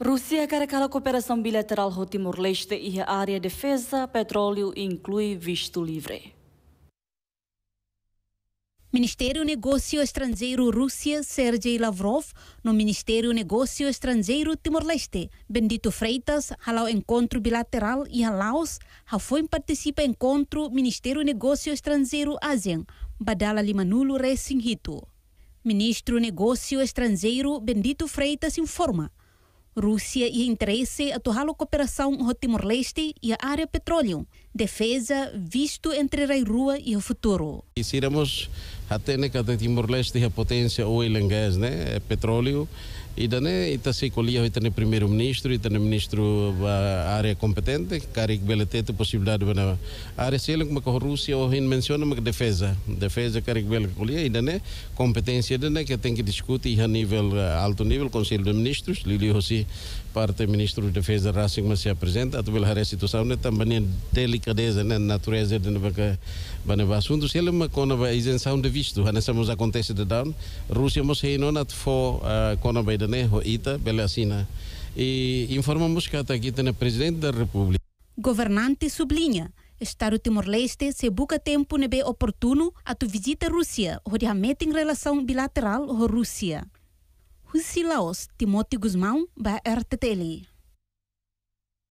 Rússia quer a cooperação bilateral com Timor-Leste e a área de defesa, petróleo inclui visto livre. Ministério Negócio Estrangeiro Rússia, Sergei Lavrov, no Ministério Negócio Estrangeiro Timor-Leste, Bendito Freitas, o encontro bilateral e a Laos, ha foi participa encontro Ministério Negócio Estrangeiro ASEAN, badala limanulo resinghito. Ministro Negócio Estrangeiro Bendito Freitas informa, Rússia e interesse atual a cooperação no Timor-Leste e a área petróleo. Defesa visto entre a rua e o futuro. Quiséramos a técnica de Timor-Leste a potência oil and né? É petróleo. E daí está se colhia e primeiro-ministro e o ministro da área competente, Karik Beletete, possibilidade na área se ele com a Rússia ou menciona uma defesa, defesa Karik Beletete colhia e daí competência daí que tem que discutir a nível eh, alto nível, Conselho de Ministros, Lili Rossi parte do Ministro da Defesa Racing masih apresenta a bila hari situasi ini tambahnya delicadeza na natureza de nabaka banava assuntos ele uma conava isenção de visto hana estamos acontece de down Rússia mos reino a tfo conava de neho ita bela assina e informamos que até aqui tem presidente da República Governante sublinha Estado Timor-Leste se busca tempo nebe oportuno a tu visita Rússia, onde a meta em relação bilateral com a Rússia. husi laos timoti guzmão ba rttl